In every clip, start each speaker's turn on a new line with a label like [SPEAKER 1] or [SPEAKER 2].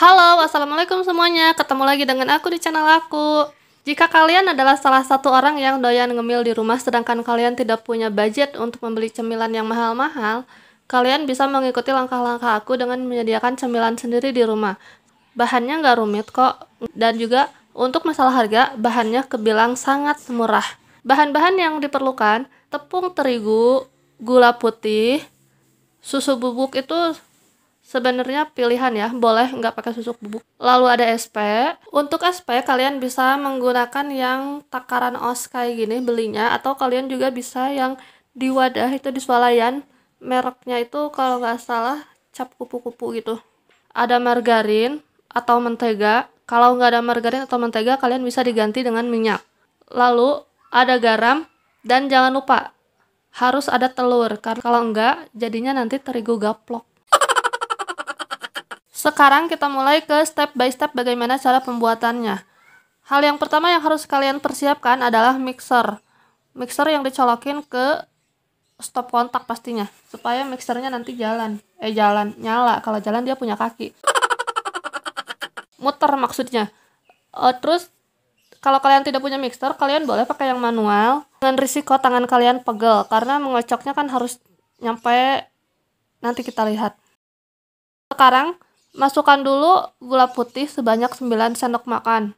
[SPEAKER 1] Halo, assalamualaikum semuanya. Ketemu lagi dengan aku di channel aku. Jika kalian adalah salah satu orang yang doyan ngemil di rumah, sedangkan kalian tidak punya budget untuk membeli cemilan yang mahal-mahal, kalian bisa mengikuti langkah-langkah aku dengan menyediakan cemilan sendiri di rumah. Bahannya nggak rumit kok, dan juga untuk masalah harga, bahannya kebilang sangat murah. Bahan-bahan yang diperlukan tepung terigu, gula putih, susu bubuk itu sebenarnya pilihan ya boleh nggak pakai susuk bubuk lalu ada SP untuk SP kalian bisa menggunakan yang takaran os kayak gini belinya atau kalian juga bisa yang di wadah itu di swalayan mereknya itu kalau nggak salah cap kupu-kupu gitu ada margarin atau mentega kalau nggak ada margarin atau mentega kalian bisa diganti dengan minyak lalu ada garam dan jangan lupa harus ada telur karena kalau enggak jadinya nanti terigu gaplok sekarang kita mulai ke step by step bagaimana cara pembuatannya. Hal yang pertama yang harus kalian persiapkan adalah mixer. Mixer yang dicolokin ke stop kontak pastinya supaya mixernya nanti jalan. Eh jalan, nyala. Kalau jalan dia punya kaki. Muter maksudnya. Uh, terus kalau kalian tidak punya mixer, kalian boleh pakai yang manual dengan risiko tangan kalian pegel karena mengocoknya kan harus nyampe nanti kita lihat. Sekarang Masukkan dulu gula putih sebanyak 9 sendok makan.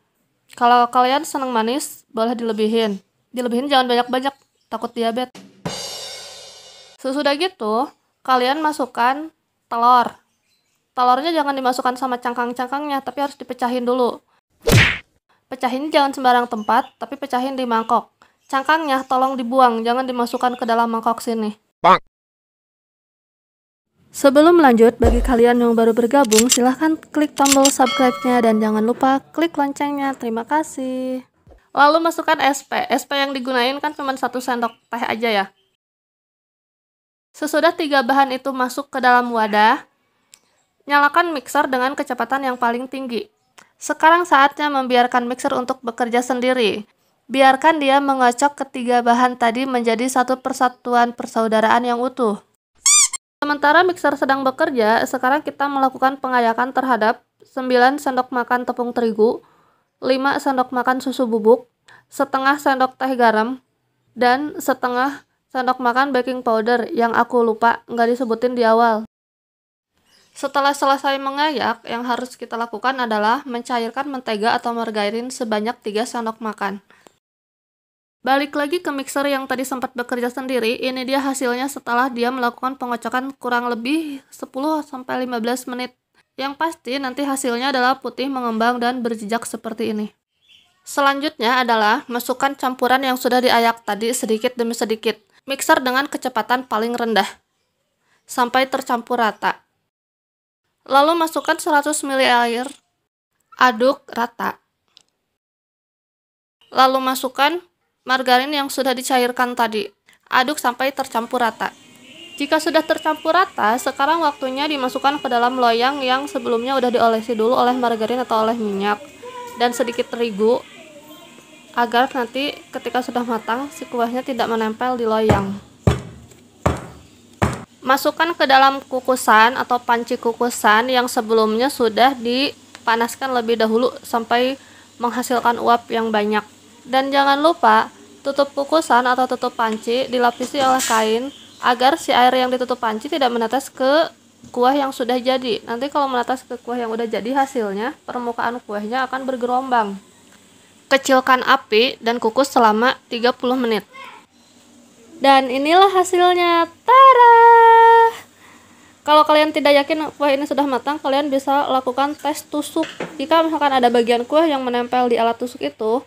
[SPEAKER 1] Kalau kalian senang manis, boleh dilebihin. Dilebihin jangan banyak-banyak, takut diabetes. Sesudah gitu, kalian masukkan telur. Telurnya jangan dimasukkan sama cangkang-cangkangnya, tapi harus dipecahin dulu. Pecahin jangan sembarang tempat, tapi pecahin di mangkok. Cangkangnya tolong dibuang, jangan dimasukkan ke dalam mangkok sini. Bang. Sebelum lanjut, bagi kalian yang baru bergabung, silahkan klik tombol subscribe-nya dan jangan lupa klik loncengnya. Terima kasih. Lalu masukkan SP. SP yang digunain kan cuma satu sendok teh aja ya. Sesudah tiga bahan itu masuk ke dalam wadah, nyalakan mixer dengan kecepatan yang paling tinggi. Sekarang saatnya membiarkan mixer untuk bekerja sendiri. Biarkan dia mengocok ketiga bahan tadi menjadi satu persatuan persaudaraan yang utuh. Sementara mixer sedang bekerja, sekarang kita melakukan pengayakan terhadap 9 sendok makan tepung terigu, 5 sendok makan susu bubuk, setengah sendok teh garam, dan setengah sendok makan baking powder yang aku lupa nggak disebutin di awal. Setelah selesai mengayak, yang harus kita lakukan adalah mencairkan mentega atau margarin sebanyak 3 sendok makan. Balik lagi ke mixer yang tadi sempat bekerja sendiri, ini dia hasilnya setelah dia melakukan pengocokan kurang lebih 10-15 menit. Yang pasti nanti hasilnya adalah putih mengembang dan berjejak seperti ini. Selanjutnya adalah masukkan campuran yang sudah diayak tadi sedikit demi sedikit. Mixer dengan kecepatan paling rendah, sampai tercampur rata. Lalu masukkan 100 ml air, aduk rata. Lalu masukkan margarin yang sudah dicairkan tadi. Aduk sampai tercampur rata. Jika sudah tercampur rata, sekarang waktunya dimasukkan ke dalam loyang yang sebelumnya udah diolesi dulu oleh margarin atau oleh minyak dan sedikit terigu agar nanti ketika sudah matang si kuahnya tidak menempel di loyang. Masukkan ke dalam kukusan atau panci kukusan yang sebelumnya sudah dipanaskan lebih dahulu sampai menghasilkan uap yang banyak. Dan jangan lupa, tutup kukusan atau tutup panci dilapisi oleh kain agar si air yang ditutup panci tidak menetes ke kuah yang sudah jadi. Nanti kalau menetes ke kuah yang sudah jadi hasilnya, permukaan kuahnya akan bergerombang. Kecilkan api dan kukus selama 30 menit. Dan inilah hasilnya. Tara! Kalau kalian tidak yakin kuah ini sudah matang, kalian bisa lakukan tes tusuk. Jika misalkan ada bagian kuah yang menempel di alat tusuk itu,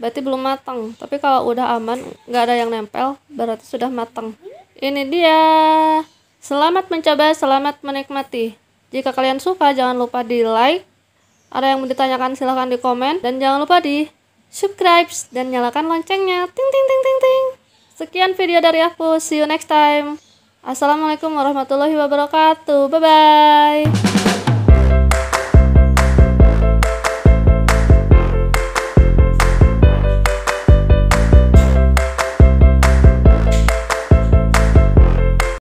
[SPEAKER 1] berarti belum matang tapi kalau udah aman nggak ada yang nempel berarti sudah matang ini dia selamat mencoba selamat menikmati jika kalian suka jangan lupa di like ada yang mau ditanyakan silahkan di komen dan jangan lupa di subscribe dan nyalakan loncengnya ting ting ting ting ting sekian video dari aku see you next time Assalamualaikum warahmatullahi wabarakatuh. Bye bye.